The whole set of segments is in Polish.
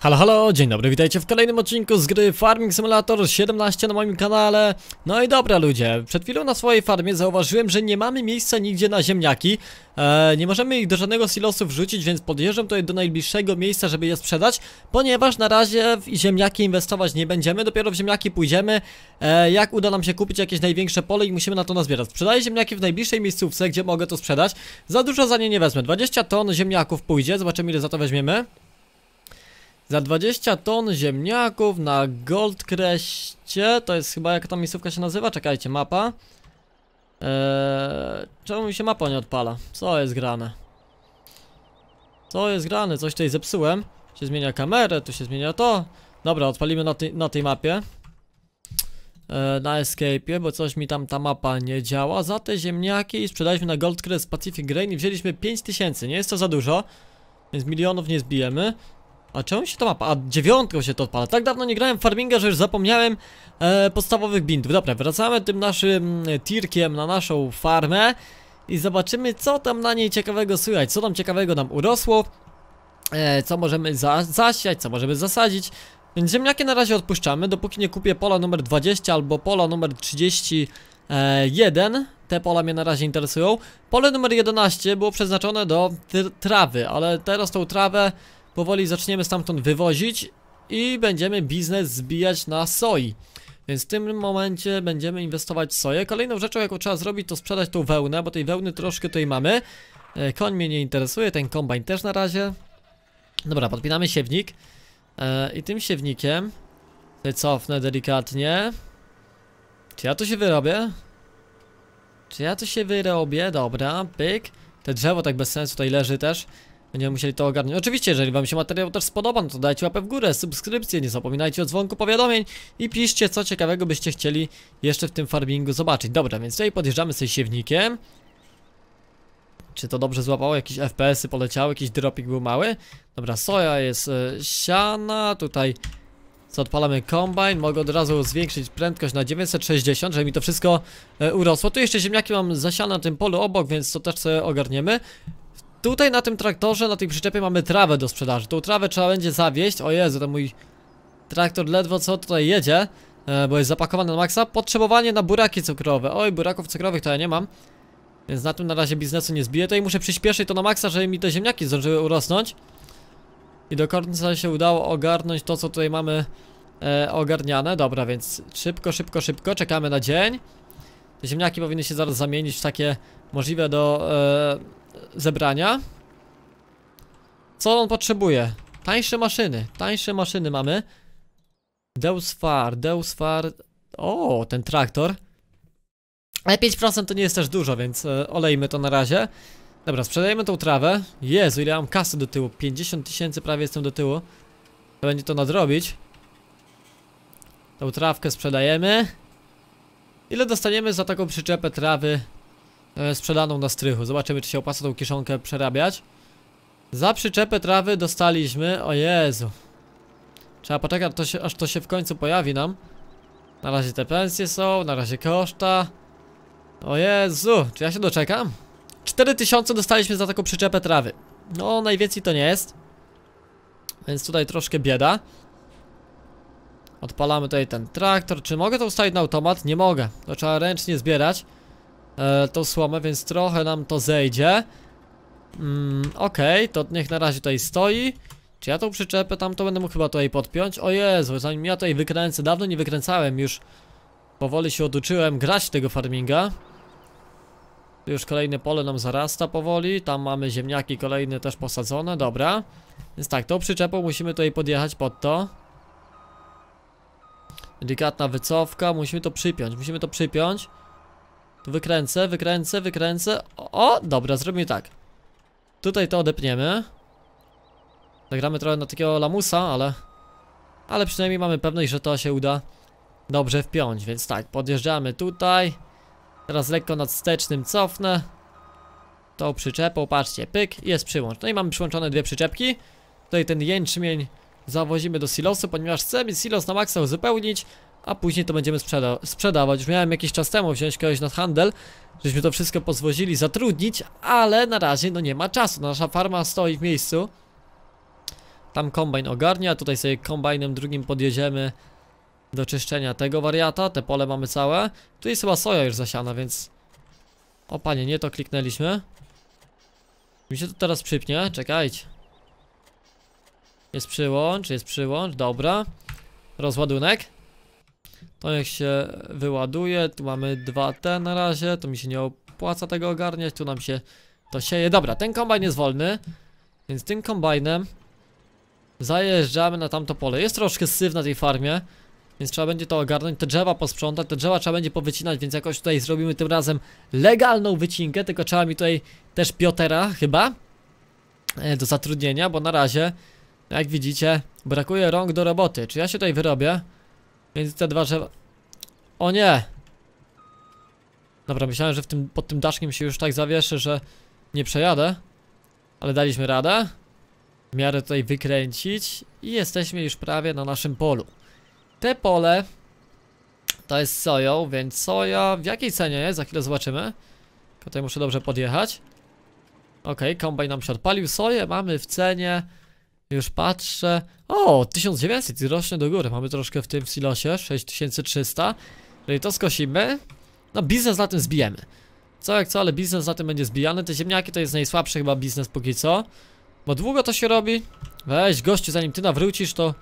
Halo, halo, dzień dobry, witajcie w kolejnym odcinku z gry Farming Simulator 17 na moim kanale No i dobra ludzie, przed chwilą na swojej farmie zauważyłem, że nie mamy miejsca nigdzie na ziemniaki e, Nie możemy ich do żadnego silosu wrzucić, więc podjeżdżam tutaj do najbliższego miejsca, żeby je sprzedać Ponieważ na razie w ziemniaki inwestować nie będziemy, dopiero w ziemniaki pójdziemy e, Jak uda nam się kupić jakieś największe pole i musimy na to nazbierać Sprzedaję ziemniaki w najbliższej miejscówce, gdzie mogę to sprzedać Za dużo za nie nie wezmę, 20 ton ziemniaków pójdzie, zobaczymy ile za to weźmiemy za 20 ton ziemniaków na Goldcreście To jest chyba jak ta miejscówka się nazywa? Czekajcie, mapa eee, Czemu mi się mapa nie odpala? Co jest grane? Co jest grane? Coś tutaj zepsułem Się zmienia kamerę, tu się zmienia to Dobra, odpalimy na, ty na tej mapie eee, Na escape'ie, bo coś mi tam ta mapa nie działa Za te ziemniaki i sprzedaliśmy na Goldcrest Pacific Grain I wzięliśmy 5000, nie jest to za dużo Więc milionów nie zbijemy a czemu się to mapa? A dziewiątką się to odpala. Tak dawno nie grałem w farminga, że już zapomniałem e, podstawowych bintów. Dobra, wracamy tym naszym e, tirkiem na naszą farmę i zobaczymy co tam na niej ciekawego słychać, co tam ciekawego nam urosło, e, co możemy za zasiać, co możemy zasadzić. Więc ziemniaki na razie odpuszczamy, dopóki nie kupię pola numer 20 albo pola numer 31. Te pola mnie na razie interesują. Pole numer 11 było przeznaczone do trawy, ale teraz tą trawę powoli zaczniemy stamtąd wywozić i będziemy biznes zbijać na soi. Więc w tym momencie będziemy inwestować w soję. Kolejną rzeczą, jaką trzeba zrobić, to sprzedać tą wełnę, bo tej wełny troszkę tutaj mamy. E, koń mnie nie interesuje, ten kombajn też na razie. Dobra, podpinamy siewnik. E, I tym siewnikiem wycofnę delikatnie. Czy ja to się wyrobię? Czy ja to się wyrobię? Dobra, pyk. Te drzewo tak bez sensu tutaj leży też. Będziemy musieli to ogarnąć. Oczywiście, jeżeli wam się materiał też spodoba, no to dajcie łapę w górę, subskrypcję, nie zapominajcie o dzwonku powiadomień i piszcie, co ciekawego byście chcieli jeszcze w tym farmingu zobaczyć. Dobra, więc tutaj podjeżdżamy sobie siewnikiem. Czy to dobrze złapało? Jakieś FPS-y poleciały, jakiś dropik był mały. Dobra, soja jest e, siana, tutaj co odpalamy kombine, mogę od razu zwiększyć prędkość na 960, żeby mi to wszystko e, urosło. Tu jeszcze ziemniaki mam zasiane na tym polu obok, więc to też sobie ogarniemy. Tutaj na tym traktorze, na tej przyczepie mamy trawę do sprzedaży. Tą trawę trzeba będzie zawieźć. O Jezu, ten mój traktor ledwo co tutaj jedzie, e, bo jest zapakowany na maksa. Potrzebowanie na buraki cukrowe. Oj, buraków cukrowych to ja nie mam. Więc na tym na razie biznesu nie zbiję. To i muszę przyspieszyć to na maksa, żeby mi te ziemniaki zdążyły urosnąć. I do końca się udało ogarnąć to, co tutaj mamy e, ogarniane. Dobra, więc szybko, szybko, szybko. Czekamy na dzień. Te ziemniaki powinny się zaraz zamienić w takie możliwe do... E, zebrania Co on potrzebuje? Tańsze maszyny, tańsze maszyny mamy Deus Far, Deus Far O, ten traktor Ale 5% to nie jest też dużo, więc e, olejmy to na razie Dobra, sprzedajemy tą trawę Jezu, ile mam kasy do tyłu 50 tysięcy prawie jestem do tyłu Będzie to nadrobić Tą trawkę sprzedajemy Ile dostaniemy za taką przyczepę trawy E, sprzedaną na strychu. Zobaczymy, czy się opłaca tą kieszonkę przerabiać. Za przyczepę trawy dostaliśmy. O Jezu. Trzeba poczekać, to się, aż to się w końcu pojawi nam. Na razie te pensje są, na razie koszta. O Jezu, czy ja się doczekam? 4000 dostaliśmy za taką przyczepę trawy. No, najwięcej to nie jest. Więc tutaj troszkę bieda. Odpalamy tutaj ten traktor. Czy mogę to ustawić na automat? Nie mogę. To trzeba ręcznie zbierać e, tą słomę, więc trochę nam to zejdzie mm, Okej, okay, to niech na razie tutaj stoi Czy ja tą przyczepę tam to będę mógł chyba tutaj podpiąć? O Jezu, zanim ja tutaj wykręcę, dawno nie wykręcałem już Powoli się oduczyłem grać tego farminga tu już kolejne pole nam zarasta powoli, tam mamy ziemniaki kolejne też posadzone, dobra Więc tak, tą przyczepą musimy tutaj podjechać pod to Delikatna wycofka, musimy to przypiąć, musimy to przypiąć Wykręcę, wykręcę, wykręcę. O, dobra, zrobimy tak. Tutaj to odepniemy. Zagramy trochę na takiego lamusa, ale... Ale przynajmniej mamy pewność, że to się uda dobrze wpiąć, więc tak, podjeżdżamy tutaj. Teraz lekko nad stecznym cofnę. To przyczepą, patrzcie, pyk, jest przyłącz. No i mamy przyłączone dwie przyczepki. Tutaj ten jęczmień zawozimy do silosu, ponieważ chcemy silos na maksa uzupełnić a później to będziemy sprzeda sprzedawać. Już miałem jakiś czas temu wziąć kogoś na handel, żeśmy to wszystko pozwozili zatrudnić, ale na razie no nie ma czasu. Nasza farma stoi w miejscu. Tam kombajn ogarnia, tutaj sobie kombajnem drugim podjedziemy do czyszczenia tego wariata. Te pole mamy całe. Tu jest chyba soja już zasiana, więc... O panie, nie to kliknęliśmy. Mi się to teraz przypnie, czekajcie. Jest przyłącz, jest przyłącz, dobra. Rozładunek. To niech się wyładuje, tu mamy 2T na razie, to mi się nie opłaca tego ogarniać, tu nam się to sieje. Dobra, ten kombajn jest wolny, więc tym kombajnem zajeżdżamy na tamto pole. Jest troszkę syf na tej farmie, więc trzeba będzie to ogarnąć, te drzewa posprzątać, te drzewa trzeba będzie powycinać, więc jakoś tutaj zrobimy tym razem legalną wycinkę, tylko trzeba mi tutaj też Piotera chyba e, do zatrudnienia, bo na razie, jak widzicie, brakuje rąk do roboty. Czy ja się tutaj wyrobię? Więc te dwa drzewa... O nie! Dobra, myślałem, że w tym, pod tym daszkiem się już tak zawieszę, że nie przejadę. Ale daliśmy radę. W miarę tutaj wykręcić. I jesteśmy już prawie na naszym polu. Te pole to jest soją, więc soja w jakiej cenie jest? Za chwilę zobaczymy. Tutaj muszę dobrze podjechać. Ok, kombaj nam się odpalił. Soję mamy w cenie już patrzę. O, 1900 rośnie do góry. Mamy troszkę w tym silosie 6300. i to skosimy, no biznes na tym zbijemy. Co jak co, ale biznes na tym będzie zbijany. Te ziemniaki to jest najsłabszy chyba biznes póki co. Bo długo to się robi. Weź gościu, zanim ty nawrócisz, to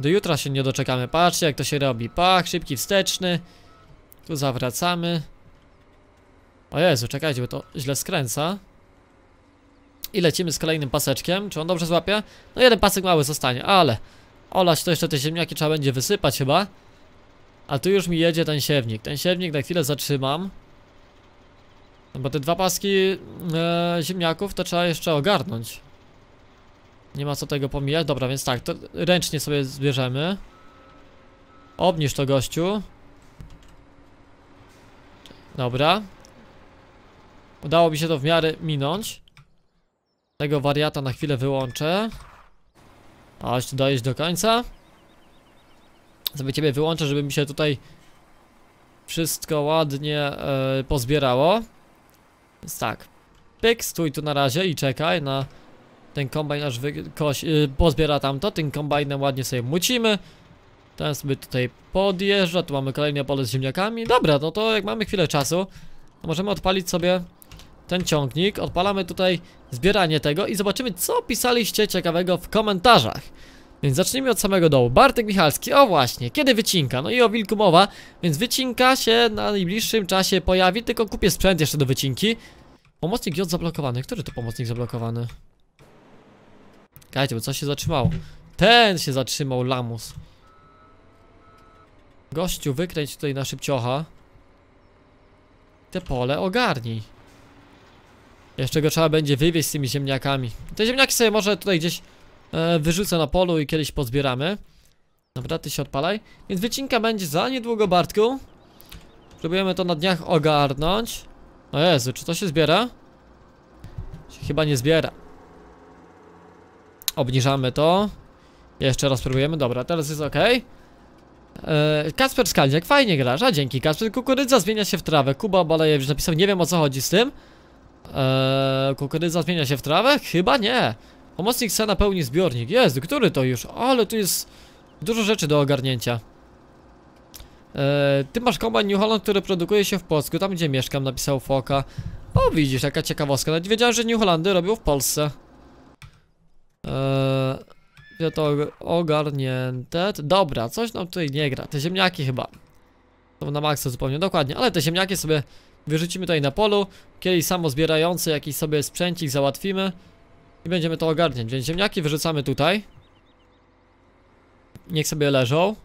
do jutra się nie doczekamy. Patrzcie jak to się robi. Pach, szybki wsteczny. Tu zawracamy. O Jezu, czekajcie, bo to źle skręca. I lecimy z kolejnym paseczkiem. Czy on dobrze złapie? No jeden pasek mały zostanie, ale... Olać to jeszcze te ziemniaki trzeba będzie wysypać chyba. A tu już mi jedzie ten siewnik. Ten siewnik na chwilę zatrzymam. No bo te dwa paski e, ziemniaków to trzeba jeszcze ogarnąć. Nie ma co tego pomijać. Dobra, więc tak, to ręcznie sobie zbierzemy. Obniż to gościu. Dobra. Udało mi się to w miarę minąć. Tego wariata na chwilę wyłączę. Aż dojść do końca. Sobie ciebie wyłączę, żeby mi się tutaj wszystko ładnie yy, pozbierało. Więc tak. Pyk, stój tu na razie i czekaj na ten kombajn aż wykoś, yy, e, pozbiera tamto. Tym kombajnem ładnie sobie mucimy. Ten sobie tutaj podjeżdża. Tu mamy kolejne pole z ziemniakami. Dobra, no to jak mamy chwilę czasu, to możemy odpalić sobie ten ciągnik, odpalamy tutaj zbieranie tego i zobaczymy co pisaliście ciekawego w komentarzach. Więc zacznijmy od samego dołu. Bartek Michalski, o właśnie, kiedy wycinka? No i o wilku mowa, więc wycinka się na najbliższym czasie pojawi, tylko kupię sprzęt jeszcze do wycinki. Pomocnik J zablokowany, który to pomocnik zablokowany? Kajcie, bo coś się zatrzymało. Ten się zatrzymał, lamus. Gościu, wykręć tutaj na szybciocha. Te pole ogarnij. Jeszcze go trzeba będzie wywieźć z tymi ziemniakami Te ziemniaki sobie może tutaj gdzieś e, wyrzucę na polu i kiedyś pozbieramy Dobra, ty się odpalaj Więc wycinka będzie za niedługo, Bartku Próbujemy to na dniach ogarnąć No Jezu, czy to się zbiera? Się chyba nie zbiera Obniżamy to Jeszcze raz próbujemy, dobra, teraz jest ok e, Kasper Skalniak, fajnie graża, dzięki Kasper Kukurydza zmienia się w trawę Kuba Balajewicz napisał, nie wiem o co chodzi z tym Eee, kukurydza zmienia się w trawę? Chyba nie. Pomocnik C napełni zbiornik. Jest, który to już? Ale tu jest dużo rzeczy do ogarnięcia. Eee, ty masz kombajn New Holland, który produkuje się w Polsku, tam gdzie mieszkam, napisał Foka. O, widzisz, jaka ciekawostka. Nawet wiedziałem, że New Hollandy robią w Polsce. Eee, ja to ogarnięte. Dobra, coś nam tutaj nie gra. Te ziemniaki chyba. To na maksa zupełnie, dokładnie. Ale te ziemniaki sobie Wyrzucimy tutaj na polu, kielich samozbierający, jakiś sobie sprzęcik załatwimy i będziemy to ogarniać. Więc ziemniaki wyrzucamy tutaj. Niech sobie leżą.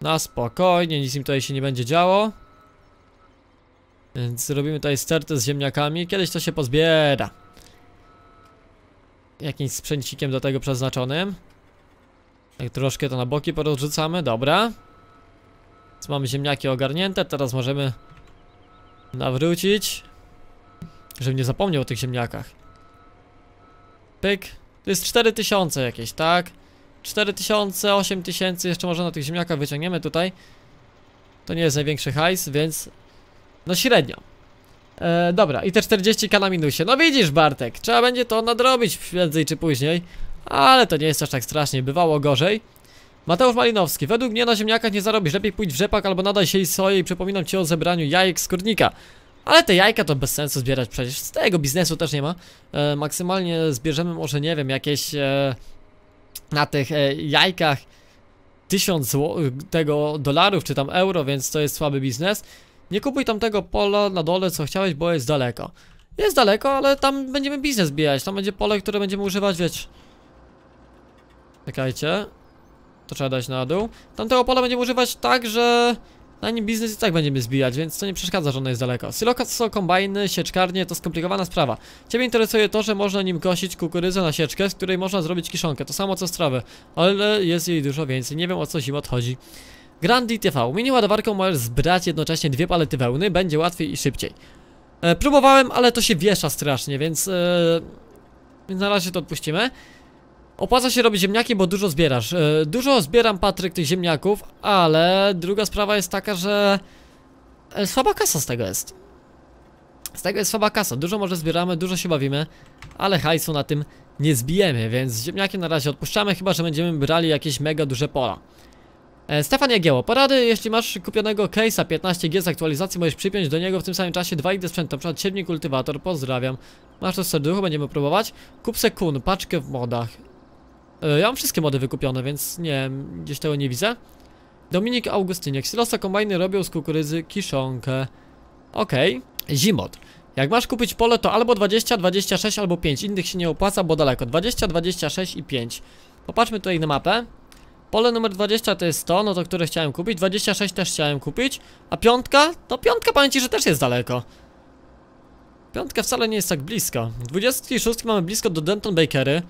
Na spokojnie, nic im tutaj się nie będzie działo. Więc zrobimy tutaj stertę z ziemniakami. Kiedyś to się pozbiera. Jakimś sprzęcikiem do tego przeznaczonym. Tak troszkę to na boki porozrzucamy, dobra. Więc mamy ziemniaki ogarnięte, teraz możemy Nawrócić. Żebym nie zapomniał o tych ziemniakach. Pyk. To jest 4000 jakieś, tak? 4000, 8000, jeszcze może na tych ziemniakach wyciągniemy tutaj. To nie jest największy hajs, więc... No średnio. E, dobra, i te 40k na minusie. No widzisz Bartek, trzeba będzie to nadrobić prędzej czy później. Ale to nie jest aż tak strasznie, bywało gorzej. Mateusz Malinowski, według mnie na ziemniakach nie zarobisz, lepiej pójdź w rzepak albo nadaj się i soję i przypominam ci o zebraniu jajek z kurnika. Ale te jajka to bez sensu zbierać przecież, z tego biznesu też nie ma. E, maksymalnie zbierzemy może, nie wiem, jakieś e, na tych e, jajkach 1000 tego dolarów czy tam euro, więc to jest słaby biznes. Nie kupuj tam tego pola na dole co chciałeś, bo jest daleko. Jest daleko, ale tam będziemy biznes bijać, tam będzie pole, które będziemy używać, wiecie? Czekajcie, to trzeba dać na dół. Tamtego pola będziemy używać tak, że na nim biznes i tak będziemy zbijać, więc to nie przeszkadza, że ono jest daleko. są kombajny, sieczkarnie to skomplikowana sprawa. Ciebie interesuje to, że można nim kosić kukurydzę na sieczkę, z której można zrobić kiszonkę. To samo co z trawy, ale jest jej dużo więcej. Nie wiem o co zim odchodzi. Grandi TV. Mini ładowarką możesz zbrać jednocześnie dwie palety wełny, będzie łatwiej i szybciej. E, próbowałem, ale to się wiesza strasznie, więc... E, więc na razie to odpuścimy. Opłaca się robić ziemniaki, bo dużo zbierasz. E, dużo zbieram, Patryk, tych ziemniaków, ale druga sprawa jest taka, że e, słaba kasa z tego jest. Z tego jest słaba kasa. Dużo może zbieramy, dużo się bawimy, ale hajsu na tym nie zbijemy, więc ziemniaki na razie odpuszczamy, chyba że będziemy brali jakieś mega duże pola. E, Stefan Jagieło, porady, jeśli masz kupionego case'a 15G z aktualizacji, możesz przypiąć do niego w tym samym czasie 2 ID sprzętu, przykład siedmiu kultywator, pozdrawiam. Masz to w serduchu, będziemy próbować. Kup se kun, paczkę w modach. E, ja mam wszystkie mody wykupione, więc nie gdzieś tego nie widzę. Dominik Augustyniak. Silosa kombajny robią z kukurydzy kiszonkę. Okej. Okay. Zimot. Jak masz kupić pole, to albo 20, 26, albo 5. Innych się nie opłaca, bo daleko. 20, 26 i 5. Popatrzmy tutaj na mapę. Pole numer 20 to jest 100, no to które chciałem kupić. 26 też chciałem kupić. A piątka? To piątka pamięci, że też jest daleko. Piątka wcale nie jest tak blisko. 26 mamy blisko do Denton Bakery.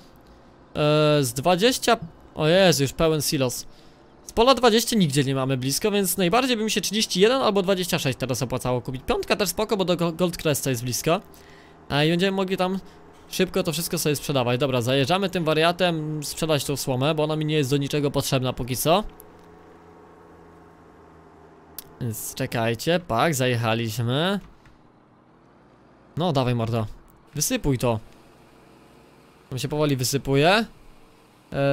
E, z 20... O jest już pełen silos. Z pola 20 nigdzie nie mamy blisko, więc najbardziej by mi się 31 albo 26 teraz opłacało kupić. Piątka też spoko, bo do Gold Cresta jest blisko. A i będziemy mogli tam szybko to wszystko sobie sprzedawać. Dobra, zajeżdżamy tym wariatem sprzedać tą słomę, bo ona mi nie jest do niczego potrzebna póki co. Więc czekajcie, pak, zajechaliśmy. No, dawaj mordo. Wysypuj to. On się powoli wysypuje eee,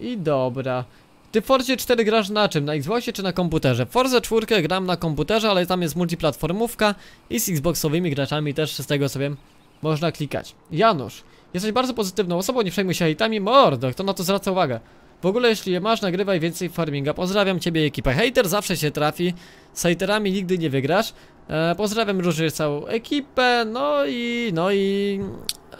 I dobra Ty w Forzie 4 grasz na czym? Na Xboxie czy na komputerze? Forza 4 gram na komputerze, ale tam jest multiplatformówka I z Xboxowymi graczami też z tego sobie można klikać Janusz Jesteś bardzo pozytywną osobą, nie przejmuj się hejtami Mordo, kto na to zwraca uwagę? W ogóle jeśli je masz, nagrywaj więcej farminga. Pozdrawiam ciebie ekipę. Hater zawsze się trafi. Z haterami nigdy nie wygrasz. E, pozdrawiam również całą ekipę. No i... no i...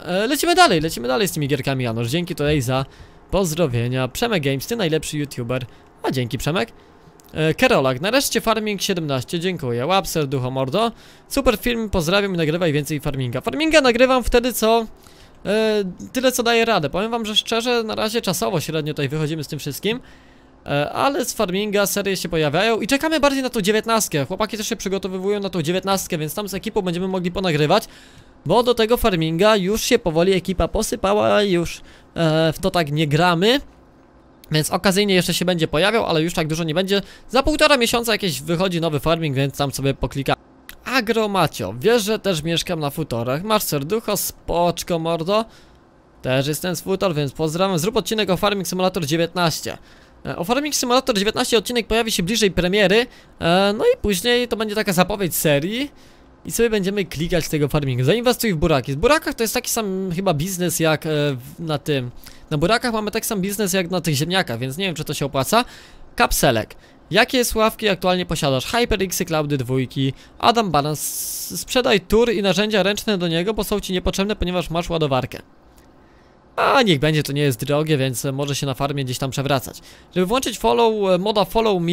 E, lecimy dalej, lecimy dalej z tymi gierkami, Janusz. Dzięki tutaj za pozdrowienia. Przemek Games, ty najlepszy youtuber. A dzięki Przemek. E, Kerolak, nareszcie Farming 17, dziękuję. Łap Ducha mordo. Super film, pozdrawiam i nagrywaj więcej farminga. Farminga nagrywam wtedy co... E, tyle co daje radę. Powiem wam, że szczerze, na razie czasowo średnio tutaj wychodzimy z tym wszystkim. E, ale z farminga serie się pojawiają i czekamy bardziej na tą dziewiętnastkę Chłopaki też się przygotowują na tą dziewiętnastkę, więc tam z ekipą będziemy mogli ponagrywać Bo do tego farminga już się powoli ekipa posypała, już e, w to tak nie gramy więc okazyjnie jeszcze się będzie pojawiał, ale już tak dużo nie będzie Za półtora miesiąca jakieś wychodzi nowy farming, więc tam sobie poklikamy Agromacio, wiesz, że też mieszkam na futorach. Masz serducho, spoczko mordo. Też jestem z futor, więc pozdrawiam. Zrób odcinek o Farming Simulator 19. E, o Farming Simulator 19 odcinek pojawi się bliżej premiery. E, no i później to będzie taka zapowiedź serii. I sobie będziemy klikać tego farmingu. Zainwestuj w buraki. W burakach to jest taki sam chyba biznes jak e, na tym. Na burakach mamy taki sam biznes jak na tych ziemniakach, więc nie wiem czy to się opłaca. Kapselek. Jakie sławki aktualnie posiadasz? HyperX, Cloudy, dwójki. Adam Balance sprzedaj tur i narzędzia ręczne do niego, bo są ci niepotrzebne, ponieważ masz ładowarkę. A niech będzie, to nie jest drogie, więc może się na farmie gdzieś tam przewracać. Żeby włączyć follow, e, moda follow me,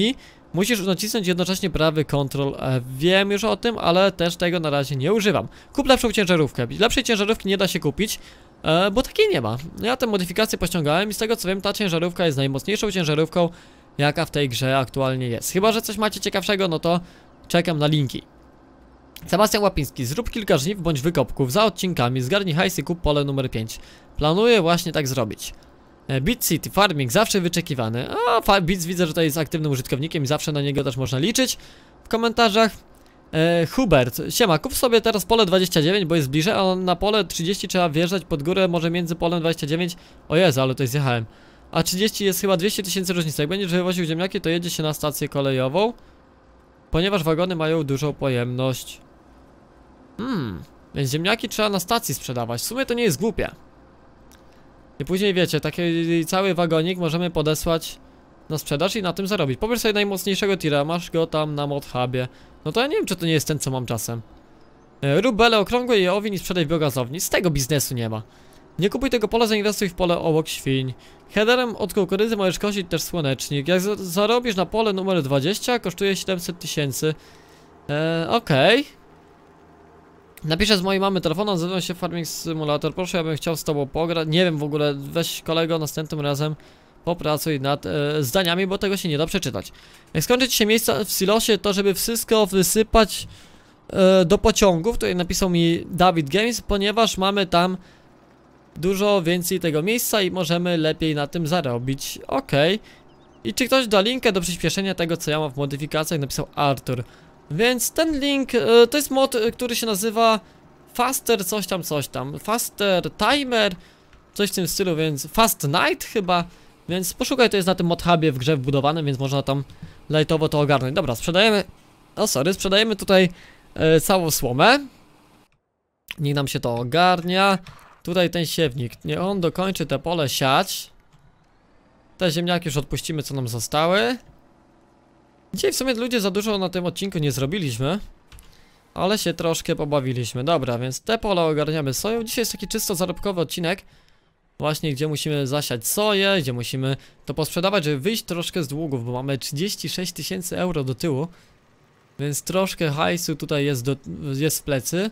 musisz nacisnąć jednocześnie prawy control. E, wiem już o tym, ale też tego na razie nie używam. Kup lepszą ciężarówkę. Lepszej ciężarówki nie da się kupić, e, bo takiej nie ma. Ja te modyfikacje pościągałem i z tego co wiem, ta ciężarówka jest najmocniejszą ciężarówką, jaka w tej grze aktualnie jest. Chyba, że coś macie ciekawszego, no to czekam na linki. Sebastian Łapiński, zrób kilka żniw bądź wykopków za odcinkami, zgarnij hajs i kup pole numer 5. Planuję właśnie tak zrobić. E, Beat City, farming, zawsze wyczekiwany. A, Beats widzę, że tutaj jest aktywnym użytkownikiem i zawsze na niego też można liczyć. W komentarzach e, Hubert, siema, kup sobie teraz pole 29, bo jest bliżej, a na pole 30 trzeba wjeżdżać pod górę, może między polem 29. O Jezu, ale jest jechałem. A 30 jest chyba 200 tysięcy różnicy. Jak będziesz wywoził ziemniaki, to jedzie się na stację kolejową. Ponieważ wagony mają dużą pojemność. Hmm. Więc ziemniaki trzeba na stacji sprzedawać. W sumie to nie jest głupie. I później wiecie, taki cały wagonik możemy podesłać na sprzedaż i na tym zarobić. Pobierz sobie najmocniejszego tira, masz go tam na mod hubie. No to ja nie wiem, czy to nie jest ten, co mam czasem. E, Rubele okrągłe i owin i sprzedaj w biogazowni. Z tego biznesu nie ma. Nie kupuj tego pola, zainwestuj w pole obok świń. Headerem od kukurydzy możesz kosić też słonecznik. Jak zarobisz na pole numer 20, kosztuje 700 tysięcy. Eee, okej. Okay. Napiszę z mojej mamy telefonu, nazywam się Farming Simulator. Proszę, ja bym chciał z tobą pograć. Nie wiem w ogóle, weź kolego następnym razem popracuj nad e, zdaniami, bo tego się nie da przeczytać. Jak skończyć się miejsca w silosie, to żeby wszystko wysypać e, do pociągów, tutaj napisał mi David Games, ponieważ mamy tam dużo więcej tego miejsca i możemy lepiej na tym zarobić. Okej. I czy ktoś da linkę do przyspieszenia tego, co ja mam w modyfikacjach? Napisał Arthur. Więc ten link, e, to jest mod, e, który się nazywa Faster coś tam, coś tam. Faster Timer, coś w tym stylu, więc Fast Night chyba. Więc poszukaj, to jest na tym hubie w grze wbudowanym, więc można tam lightowo to ogarnąć. Dobra, sprzedajemy, o sorry, sprzedajemy tutaj yy, całą słomę. Niech nam się to ogarnia. Tutaj ten siewnik, nie on dokończy te pole siać Te ziemniaki już odpuścimy co nam zostały Dzisiaj w sumie ludzie za dużo na tym odcinku nie zrobiliśmy Ale się troszkę pobawiliśmy, dobra więc te pole ogarniamy soją Dzisiaj jest taki czysto zarobkowy odcinek Właśnie gdzie musimy zasiać soję, gdzie musimy to posprzedawać, żeby wyjść troszkę z długów Bo mamy 36 tysięcy euro do tyłu Więc troszkę hajsu tutaj jest, do, jest w plecy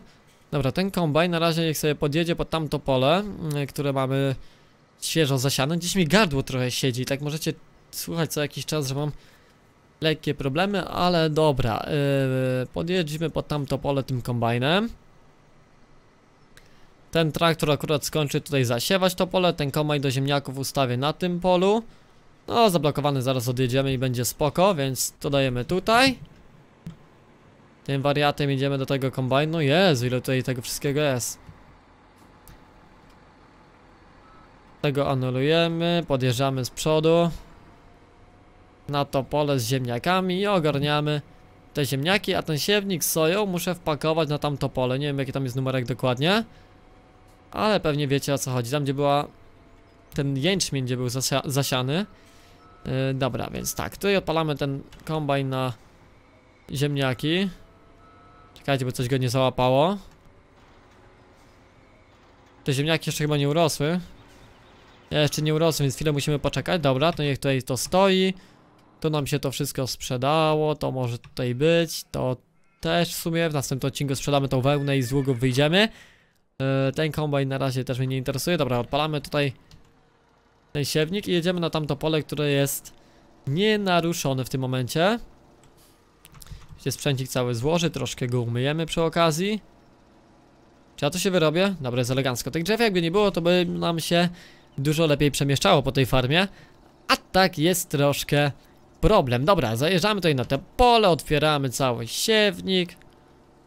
Dobra, ten kombaj na razie niech sobie podjedzie pod tamto pole, mm, które mamy świeżo zasiane. Dziś mi gardło trochę siedzi, tak możecie słuchać co jakiś czas, że mam lekkie problemy, ale dobra. Yy, podjedźmy pod tamto pole tym kombajnem. Ten traktor akurat skończy tutaj zasiewać to pole, ten kombaj do ziemniaków ustawię na tym polu. No, zablokowany zaraz odjedziemy i będzie spoko, więc to dajemy tutaj. Tym wariatem idziemy do tego kombajnu. Jezu, ile tutaj tego wszystkiego jest. Tego anulujemy, podjeżdżamy z przodu. Na to pole z ziemniakami i ogarniamy te ziemniaki, a ten siewnik z soją muszę wpakować na tamto pole. Nie wiem jaki tam jest numerek dokładnie. Ale pewnie wiecie o co chodzi. Tam gdzie była ten jęczmień, gdzie był zasia zasiany. Yy, dobra, więc tak, tutaj odpalamy ten kombajn na ziemniaki. Czekajcie, bo coś go nie załapało. Te ziemniaki jeszcze chyba nie urosły. Jeszcze nie urosły, więc chwilę musimy poczekać. Dobra, to niech tutaj to stoi. Tu nam się to wszystko sprzedało, to może tutaj być, to też w sumie. W następnym odcinku sprzedamy tą wełnę i z ługów wyjdziemy. Yy, ten kombajn na razie też mnie nie interesuje. Dobra, odpalamy tutaj ten siewnik i jedziemy na tamto pole, które jest nienaruszone w tym momencie się sprzęcik cały złoży, troszkę go umyjemy przy okazji. Czy ja to się wyrobię? Dobra, jest elegancko. Tych drzew jakby nie było, to by nam się dużo lepiej przemieszczało po tej farmie. A tak jest troszkę problem. Dobra, zajeżdżamy tutaj na te pole, otwieramy cały siewnik.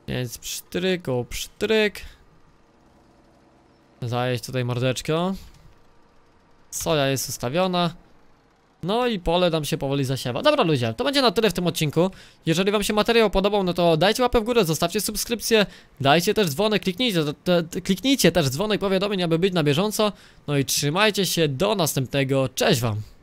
Więc psztryk, o psztryk. Zajeść tutaj mordeczkę. Soja jest ustawiona. No i pole nam się powoli zasiewa. Dobra ludzie, to będzie na tyle w tym odcinku. Jeżeli wam się materiał podobał, no to dajcie łapę w górę, zostawcie subskrypcję, dajcie też dzwonek, kliknijcie, te, te, kliknijcie też dzwonek powiadomień, aby być na bieżąco. No i trzymajcie się, do następnego, cześć wam!